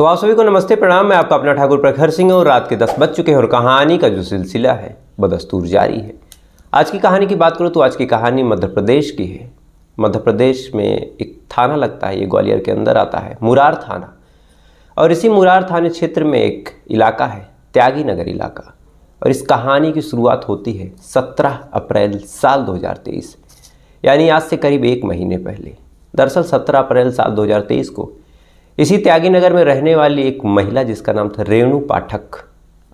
तो आप सभी को नमस्ते प्रणाम मैं आपका अपना ठाकुर प्रखर सिंह और रात के दस बज चुके हैं और कहानी का जो सिलसिला है बदस्तूर जारी है आज की कहानी की बात करूँ तो आज की कहानी मध्य प्रदेश की है मध्य प्रदेश में एक थाना लगता है ये ग्वालियर के अंदर आता है मुरार थाना और इसी मुरार थाने क्षेत्र में एक इलाका है त्यागी नगर इलाका और इस कहानी की शुरुआत होती है सत्रह अप्रैल साल दो यानी आज से करीब एक महीने पहले दरअसल सत्रह अप्रैल साल दो को इसी त्यागी नगर में रहने वाली एक महिला जिसका नाम था रेणु पाठक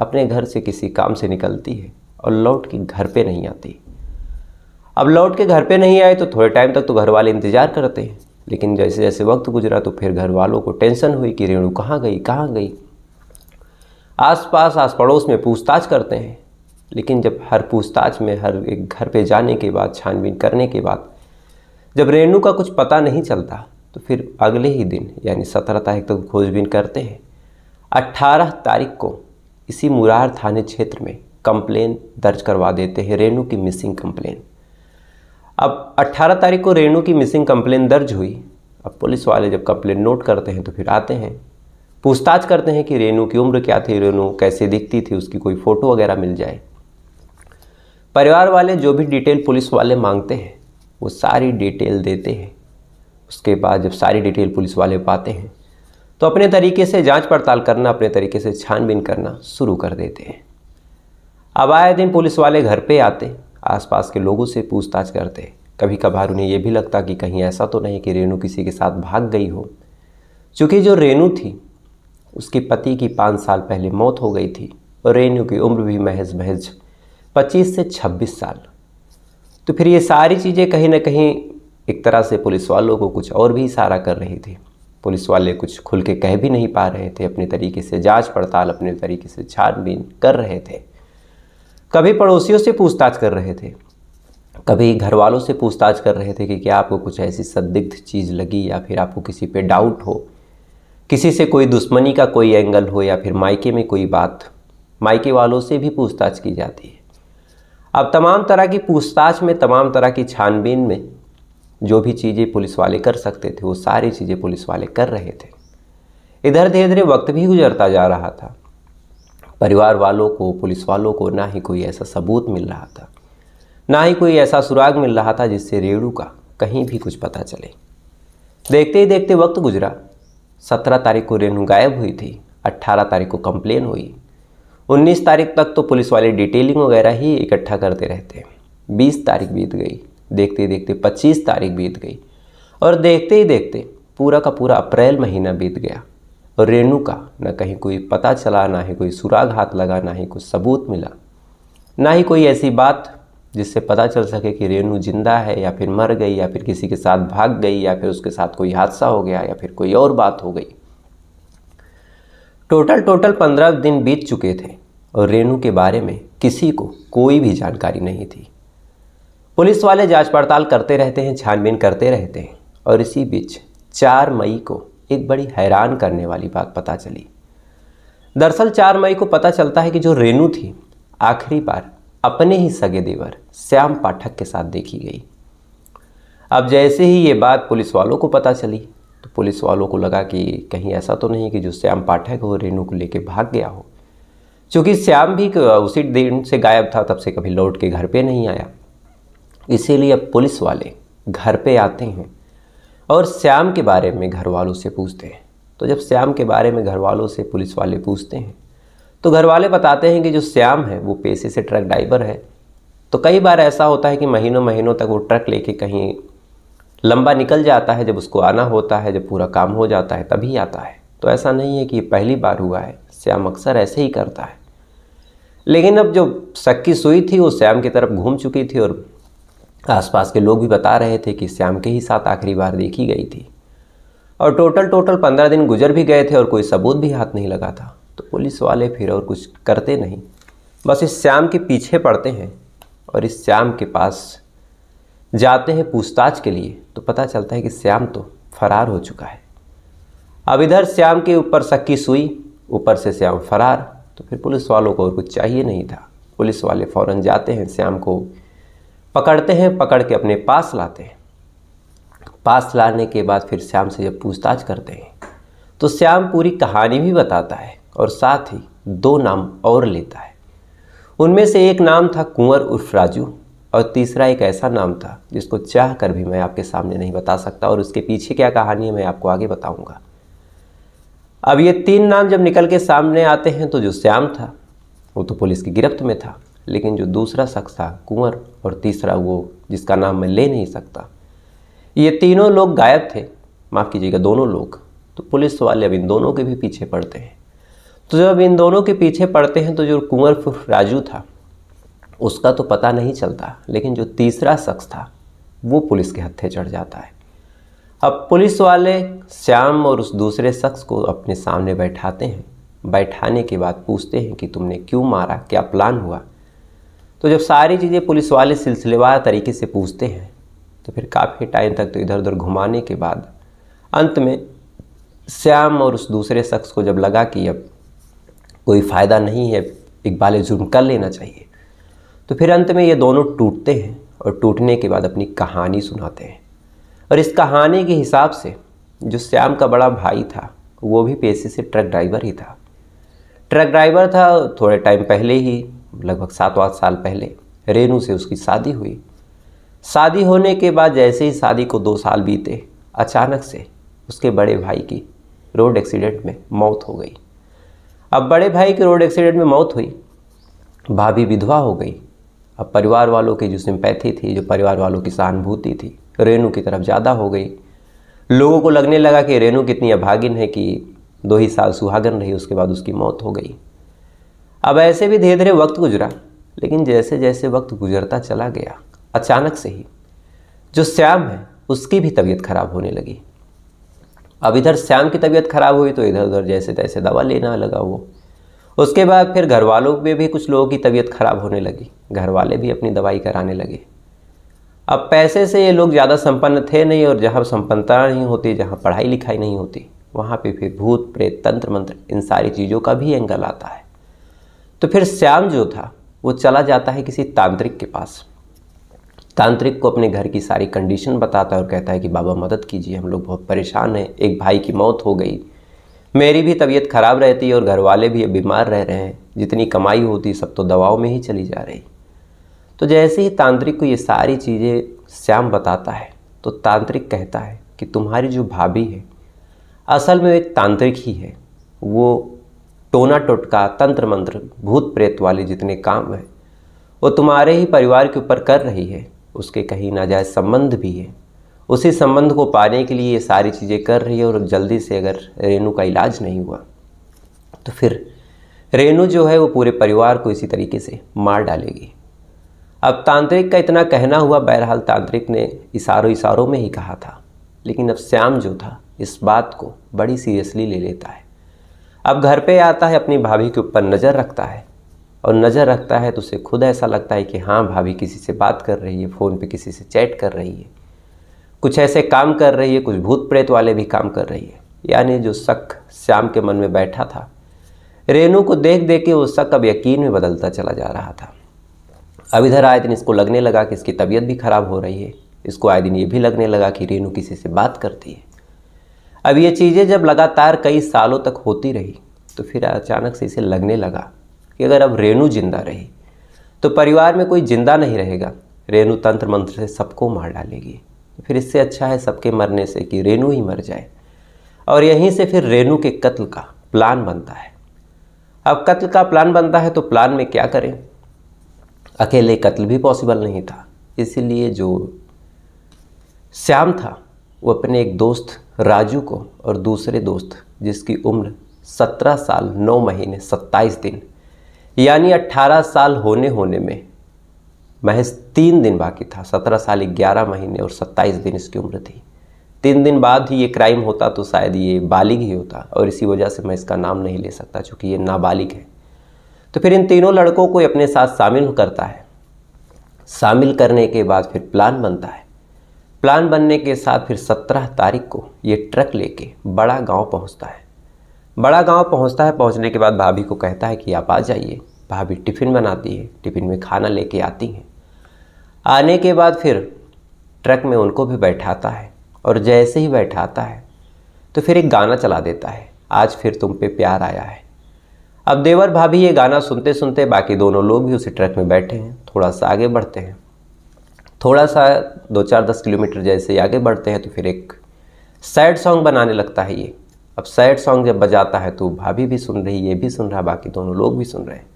अपने घर से किसी काम से निकलती है और लौट के घर पे नहीं आती अब लौट के घर पे नहीं आए तो थोड़े टाइम तक तो घर वाले इंतज़ार करते हैं लेकिन जैसे जैसे वक्त गुजरा तो फिर घर वालों को टेंशन हुई कि रेणु कहाँ गई कहाँ गई आसपास आस पड़ोस में पूछताछ करते हैं लेकिन जब हर पूछताछ में हर एक घर पे जाने के बाद छानबीन करने के बाद जब रेणु का कुछ पता नहीं चलता तो फिर अगले ही दिन यानी सत्रह तारीख तक तो खोजबीन करते हैं अट्ठारह तारीख को इसी मुरार थाने क्षेत्र में कंप्लेन दर्ज करवा देते हैं रेणु की मिसिंग कंप्लेन अब 18 तारीख को रेणु की मिसिंग कंप्लेन दर्ज हुई अब पुलिस वाले जब कंप्लेन नोट करते हैं तो फिर आते हैं पूछताछ करते हैं कि रेणु की उम्र क्या थी रेणु कैसे दिखती थी उसकी कोई फ़ोटो वगैरह मिल जाए परिवार वाले जो भी डिटेल पुलिस वाले मांगते हैं वो सारी डिटेल देते हैं उसके बाद जब सारी डिटेल पुलिस वाले पाते हैं तो अपने तरीके से जांच पड़ताल करना अपने तरीके से छानबीन करना शुरू कर देते हैं अब आए दिन पुलिस वाले घर पे आते आसपास के लोगों से पूछताछ करते कभी कभार उन्हें यह भी लगता कि कहीं ऐसा तो नहीं कि रेणु किसी के साथ भाग गई हो चूँकि जो रेणु थी उसके पति की पाँच साल पहले मौत हो गई थी और रेणु की उम्र भी महज महज पच्चीस से छब्बीस साल तो फिर ये सारी चीज़ें कहीं ना कहीं एक तरह से पुलिस वालों को कुछ और भी इशारा कर रही थी पुलिस वाले कुछ खुल के कह भी नहीं पा रहे थे अपने तरीके से जांच पड़ताल अपने तरीके से छानबीन कर रहे थे कभी पड़ोसियों से पूछताछ कर रहे थे कभी घर वालों से पूछताछ कर रहे थे कि क्या आपको कुछ ऐसी संदिग्ध चीज़ लगी या फिर आपको किसी पे डाउट हो किसी से कोई दुश्मनी का कोई एंगल हो या फिर मायके में कोई बात मायके वालों से भी पूछताछ की जाती है अब तमाम तरह की पूछताछ में तमाम तरह की छानबीन में जो भी चीज़ें पुलिस वाले कर सकते थे वो सारी चीज़ें पुलिस वाले कर रहे थे इधर धीरे धीरे वक्त भी गुजरता जा रहा था परिवार वालों को पुलिस वालों को ना ही कोई ऐसा सबूत मिल रहा था ना ही कोई ऐसा सुराग मिल रहा था जिससे रेणु का कहीं भी कुछ पता चले देखते ही देखते वक्त गुजरा सत्रह तारीख को रेणु गायब हुई थी अट्ठारह तारीख को कंप्लेन हुई उन्नीस तारीख तक तो पुलिस वाले डिटेलिंग वगैरह ही इकट्ठा करते रहते बीस तारीख बीत गई देखते देखते 25 तारीख बीत गई और देखते ही देखते पूरा का पूरा अप्रैल महीना बीत गया और रेणु का न कहीं कोई पता चला ना ही कोई सुराग हाथ लगा ना ही कुछ सबूत मिला ना ही कोई ऐसी बात जिससे पता चल सके कि रेणु जिंदा है या फिर मर गई या फिर किसी के साथ भाग गई या फिर उसके साथ कोई हादसा हो गया या फिर कोई और बात हो गई टोटल टोटल पंद्रह दिन बीत चुके थे और रेणु के बारे में किसी को कोई भी जानकारी नहीं थी पुलिस वाले जांच पड़ताल करते रहते हैं छानबीन करते रहते हैं और इसी बीच चार मई को एक बड़ी हैरान करने वाली बात पता चली दरअसल चार मई को पता चलता है कि जो रेनू थी आखिरी बार अपने ही सगे देवर श्याम पाठक के साथ देखी गई अब जैसे ही ये बात पुलिस वालों को पता चली तो पुलिस वालों को लगा कि कहीं ऐसा तो नहीं कि जो श्याम पाठक हो रेनू को लेके भाग गया हो क्योंकि श्याम भी उसी दिन से गायब था तब से कभी लौट के घर पे नहीं आया इसीलिए पुलिस वाले घर पे आते हैं और श्याम के बारे में घर वालों से पूछते हैं तो जब श्याम के बारे में घर वालों से पुलिस वाले पूछते हैं तो घर वाले बताते हैं कि जो श्याम है वो पेशे से ट्रक ड्राइवर है तो कई बार ऐसा होता है कि महीनों महीनों तक वो ट्रक लेके कहीं लंबा निकल जाता है जब उसको आना होता है जब पूरा काम हो जाता है तभी आता है तो ऐसा नहीं है कि पहली बार हुआ है श्याम अक्सर ऐसे ही करता है लेकिन अब जो शक की सुई थी वो श्याम की तरफ घूम चुकी थी और आसपास के लोग भी बता रहे थे कि श्याम के ही साथ आखिरी बार देखी गई थी और टोटल टोटल पंद्रह दिन गुजर भी गए थे और कोई सबूत भी हाथ नहीं लगा था तो पुलिस वाले फिर और कुछ करते नहीं बस इस श्याम के पीछे पड़ते हैं और इस श्याम के पास जाते हैं पूछताछ के लिए तो पता चलता है कि श्याम तो फरार हो चुका है अब इधर श्याम के ऊपर सक्की सुई ऊपर से श्याम फरार तो फिर पुलिस वालों को और कुछ चाहिए नहीं था पुलिस वाले फ़ौरन जाते हैं श्याम को पकड़ते हैं पकड़ के अपने पास लाते हैं पास लाने के बाद फिर श्याम से जब पूछताछ करते हैं तो श्याम पूरी कहानी भी बताता है और साथ ही दो नाम और लेता है उनमें से एक नाम था कुंवर उर्फ राजू और तीसरा एक ऐसा नाम था जिसको चाह कर भी मैं आपके सामने नहीं बता सकता और उसके पीछे क्या कहानी है मैं आपको आगे बताऊंगा अब ये तीन नाम जब निकल के सामने आते हैं तो जो श्याम था वो तो पुलिस की गिरफ्त में था लेकिन जो दूसरा शख्स था कुंवर और तीसरा वो जिसका नाम मैं ले नहीं सकता ये तीनों लोग गायब थे माफ़ कीजिएगा दोनों लोग तो पुलिस वाले अब इन दोनों के भी पीछे पड़ते हैं तो जब इन दोनों के पीछे पड़ते हैं तो जो कुंवर राजू था उसका तो पता नहीं चलता लेकिन जो तीसरा शख्स था वो पुलिस के हत्थे चढ़ जाता है अब पुलिस वाले श्याम और उस दूसरे शख्स को अपने सामने बैठाते हैं बैठाने के बाद पूछते हैं कि तुमने क्यों मारा क्या प्लान हुआ तो जब सारी चीज़ें पुलिस वाले सिलसिलेवार तरीके से पूछते हैं तो फिर काफ़ी टाइम तक तो इधर उधर घुमाने के बाद अंत में श्याम और उस दूसरे शख्स को जब लगा कि अब कोई फ़ायदा नहीं है इकबाल जुर्म कर लेना चाहिए तो फिर अंत में ये दोनों टूटते हैं और टूटने के बाद अपनी कहानी सुनाते हैं और इस कहानी के हिसाब से जो श्याम का बड़ा भाई था वो भी पेशे से ट्रक ड्राइवर ही था ट्रक ड्राइवर था थोड़े टाइम पहले ही लगभग सात आठ साल पहले रेनू से उसकी शादी हुई शादी होने के बाद जैसे ही शादी को दो साल बीते अचानक से उसके बड़े भाई की रोड एक्सीडेंट में मौत हो गई अब बड़े भाई की रोड एक्सीडेंट में मौत हुई भाभी विधवा हो गई अब परिवार वालों की जो सिंपैथी थी जो परिवार वालों की सहानुभूति थी रेनू की तरफ ज़्यादा हो गई लोगों को लगने लगा कि रेनू कितनी अभागिन है कि दो ही साल सुहागन रही उसके बाद उसकी मौत हो गई अब ऐसे भी धीरे धीरे वक्त गुजरा लेकिन जैसे जैसे वक्त गुजरता चला गया अचानक से ही जो श्याम है उसकी भी तबीयत खराब होने लगी अब इधर श्याम की तबीयत खराब हुई तो इधर उधर जैसे तैसे दवा लेना लगा वो उसके बाद फिर घर वालों में भी कुछ लोगों की तबीयत खराब होने लगी घर वाले भी अपनी दवाई कराने लगे अब पैसे से ये लोग ज़्यादा संपन्न थे नहीं और जहाँ संपन्नता नहीं होती जहाँ पढ़ाई लिखाई नहीं होती वहाँ पे फिर भूत प्रेत तंत्र मंत्र इन सारी चीज़ों का भी एंगल आता है तो फिर श्याम जो था वो चला जाता है किसी तांत्रिक के पास तांत्रिक को अपने घर की सारी कंडीशन बताता है और कहता है कि बाबा मदद कीजिए हम लोग बहुत परेशान हैं एक भाई की मौत हो गई मेरी भी तबीयत खराब रहती है और घर वाले भी बीमार रह रहे हैं जितनी कमाई होती सब तो दवाओं में ही चली जा रही तो जैसे ही तांत्रिक को ये सारी चीज़ें श्याम बताता है तो तांत्रिक कहता है कि तुम्हारी जो भाभी है असल में एक तांत्रिक ही है वो टोना टोटका तंत्र मंत्र भूत प्रेत वाले जितने काम हैं वो तुम्हारे ही परिवार के ऊपर कर रही है उसके कहीं नाजायज संबंध भी है उसी संबंध को पाने के लिए ये सारी चीज़ें कर रही है और जल्दी से अगर रेणु का इलाज नहीं हुआ तो फिर रेणु जो है वो पूरे परिवार को इसी तरीके से मार डालेगी अब तांत्रिक का इतना कहना हुआ बहरहाल तांत्रिक ने इशारों इशारों में ही कहा था लेकिन अब श्याम जो था इस बात को बड़ी सीरियसली ले लेता है अब घर पे आता है अपनी भाभी के ऊपर नज़र रखता है और नज़र रखता है तो उसे खुद ऐसा लगता है कि हाँ भाभी किसी से बात कर रही है फ़ोन पे किसी से चैट कर रही है कुछ ऐसे काम कर रही है कुछ भूत प्रेत वाले भी काम कर रही है यानी जो शक श्याम के मन में बैठा था रेनू को देख देख के वो शक अब यकीन में बदलता चला जा रहा था अब इधर आए दिन इसको लगने लगा कि इसकी तबीयत भी खराब हो रही है इसको आए दिन ये भी लगने लगा कि रेनू किसी से बात करती है अब ये चीज़ें जब लगातार कई सालों तक होती रही तो फिर अचानक से इसे लगने लगा कि अगर अब रेणु जिंदा रही तो परिवार में कोई जिंदा नहीं रहेगा रेणु तंत्र मंत्र से सबको मार डालेगी फिर इससे अच्छा है सबके मरने से कि रेणु ही मर जाए और यहीं से फिर रेणु के कत्ल का प्लान बनता है अब कत्ल का प्लान बनता है तो प्लान में क्या करें अकेले कत्ल भी पॉसिबल नहीं था इसीलिए जो श्याम था वो अपने एक दोस्त राजू को और दूसरे दोस्त जिसकी उम्र 17 साल 9 महीने 27 दिन यानी 18 साल होने होने में महज तीन दिन बाकी था 17 साल 11 महीने और 27 दिन इसकी उम्र थी तीन दिन बाद ही ये क्राइम होता तो शायद ये बालिग ही होता और इसी वजह से मैं इसका नाम नहीं ले सकता चूँकि ये नाबालिग है तो फिर इन तीनों लड़कों को अपने साथ शामिल करता है शामिल करने के बाद फिर प्लान बनता है प्लान बनने के साथ फिर सत्रह तारीख को ये ट्रक लेके बड़ा गांव पहुंचता है बड़ा गांव पहुंचता है पहुंचने के बाद भाभी को कहता है कि आप आ जाइए भाभी टिफ़िन बनाती है टिफ़िन में खाना लेके आती हैं आने के बाद फिर ट्रक में उनको भी बैठाता है और जैसे ही बैठाता है तो फिर एक गाना चला देता है आज फिर तुम पे प्यार आया है अब देवर भाभी ये गाना सुनते सुनते बाकी दोनों लोग भी उसी ट्रक में बैठे हैं थोड़ा सा आगे बढ़ते हैं थोड़ा सा दो चार दस किलोमीटर जैसे आगे बढ़ते हैं तो फिर एक सैड सॉन्ग बनाने लगता है ये अब सैड सॉन्ग जब बजाता है तो भाभी भी सुन रही ये भी सुन रहा बाकी दोनों लोग भी सुन रहे हैं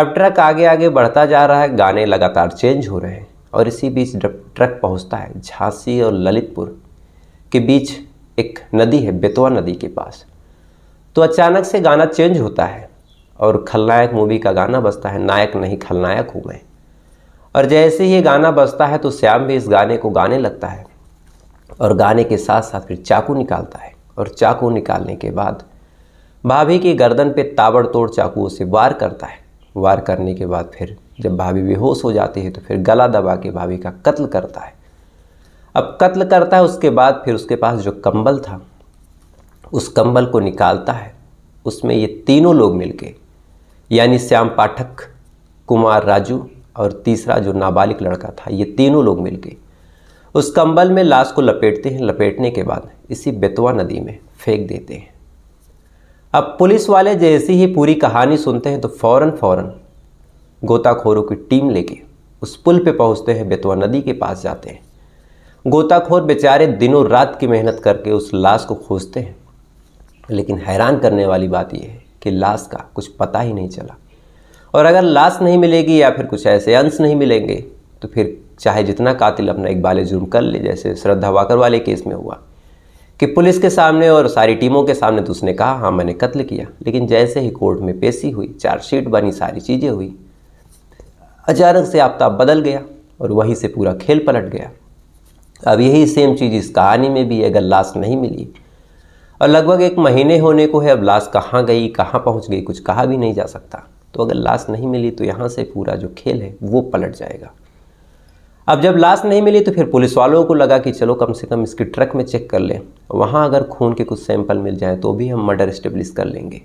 अब ट्रक आगे आगे बढ़ता जा रहा है गाने लगातार चेंज हो रहे हैं और इसी बीच ट्रक पहुंचता है झांसी और ललितपुर के बीच एक नदी है बेतवा नदी के पास तो अचानक से गाना चेंज होता है और खलनायक मूवी का गाना बजता है नायक नहीं खलनायक हूँ मैं और जैसे ही ये गाना बजता है तो श्याम भी इस गाने को गाने लगता है और गाने के साथ साथ फिर चाकू निकालता है और चाकू निकालने के बाद भाभी की गर्दन पे ताबड़तोड़ चाकू उसे वार करता है वार करने के बाद फिर जब भाभी बेहोश हो जाती है तो फिर गला दबा के भाभी का कत्ल करता है अब कत्ल करता है उसके बाद फिर उसके पास जो कंबल था उस कंबल को निकालता है उसमें ये तीनों लोग मिलके यानी श्याम पाठक कुमार राजू और तीसरा जो नाबालिग लड़का था ये तीनों लोग मिल गए उस कंबल में लाश को लपेटते हैं लपेटने के बाद इसी बेतवा नदी में फेंक देते हैं अब पुलिस वाले जैसे ही पूरी कहानी सुनते हैं तो फौरन फौरन गोताखोरों की टीम लेके उस पुल पे पहुंचते हैं बेतवा नदी के पास जाते हैं गोताखोर बेचारे दिनों रात की मेहनत करके उस लाश को खोजते हैं लेकिन हैरान करने वाली बात यह है कि लाश का कुछ पता ही नहीं चला और अगर लाश नहीं मिलेगी या फिर कुछ ऐसे अंश नहीं मिलेंगे तो फिर चाहे जितना कातिल अपना इकबाल जुर्म कर ले जैसे श्रद्धा वाकर वाले केस में हुआ कि पुलिस के सामने और सारी टीमों के सामने तो उसने कहा हाँ मैंने कत्ल किया लेकिन जैसे ही कोर्ट में पेशी हुई चार्जशीट बनी सारी चीज़ें हुई अचानक से आफ्ताब बदल गया और वहीं से पूरा खेल पलट गया अब यही सेम चीज़ इस कहानी में भी अगर लाश नहीं मिली और लगभग एक महीने होने को है अब लाश कहाँ गई कहाँ पहुँच गई कुछ कहा भी नहीं जा सकता तो अगर लाश नहीं मिली तो यहाँ से पूरा जो खेल है वो पलट जाएगा अब जब लाश नहीं मिली तो फिर पुलिस वालों को लगा कि चलो कम से कम इसकी ट्रक में चेक कर लें वहाँ अगर खून के कुछ सैंपल मिल जाए तो भी हम मर्डर स्टेब्लिश कर लेंगे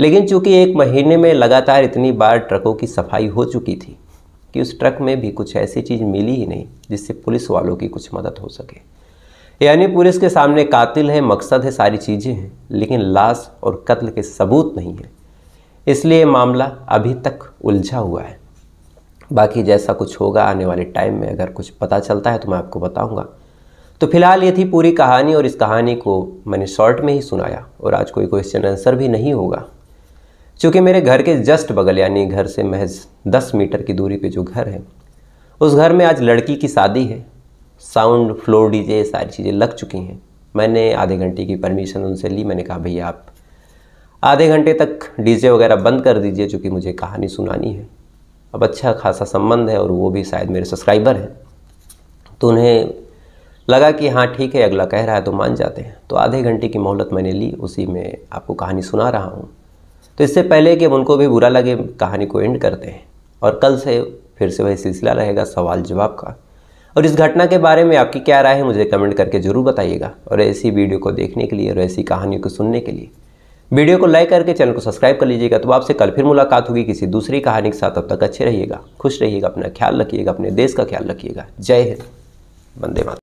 लेकिन चूंकि एक महीने में लगातार इतनी बार ट्रकों की सफाई हो चुकी थी कि उस ट्रक में भी कुछ ऐसी चीज़ मिली ही नहीं जिससे पुलिस वालों की कुछ मदद हो सके यानी पुलिस के सामने कातिल है मकसद है सारी चीज़ें हैं लेकिन लाश और कत्ल के सबूत नहीं है इसलिए मामला अभी तक उलझा हुआ है बाकी जैसा कुछ होगा आने वाले टाइम में अगर कुछ पता चलता है तो मैं आपको बताऊंगा तो फिलहाल ये थी पूरी कहानी और इस कहानी को मैंने शॉर्ट में ही सुनाया और आज कोई क्वेश्चन आंसर भी नहीं होगा चूँकि मेरे घर के जस्ट बगल यानी घर से महज दस मीटर की दूरी पे जो घर है उस घर में आज लड़की की शादी है साउंड फ्लोर डीजे सारी चीज़ें लग चुकी हैं मैंने आधे घंटे की परमिशन उनसे ली मैंने कहा भैया आप आधे घंटे तक डीजे वगैरह बंद कर दीजिए चूँकि मुझे कहानी सुनानी है अब अच्छा खासा संबंध है और वो भी शायद मेरे सब्सक्राइबर हैं तो उन्हें लगा कि हाँ ठीक है अगला कह रहा है तो मान जाते हैं तो आधे घंटे की मोहलत मैंने ली उसी में आपको कहानी सुना रहा हूँ तो इससे पहले कि उनको भी बुरा लगे कहानी को एंड करते हैं और कल से फिर से वही सिलसिला रहेगा सवाल जवाब का और इस घटना के बारे में आपकी क्या राय है मुझे कमेंट करके ज़रूर बताइएगा और ऐसी वीडियो को देखने के लिए और ऐसी कहानियों को सुनने के लिए वीडियो को लाइक करके चैनल को सब्सक्राइब कर लीजिएगा तो आपसे कल फिर मुलाकात होगी किसी दूसरी कहानी के साथ अब तक अच्छे रहिएगा खुश रहिएगा अपना ख्याल रखिएगा अपने देश का ख्याल रखिएगा जय हिंद वंदे मातरम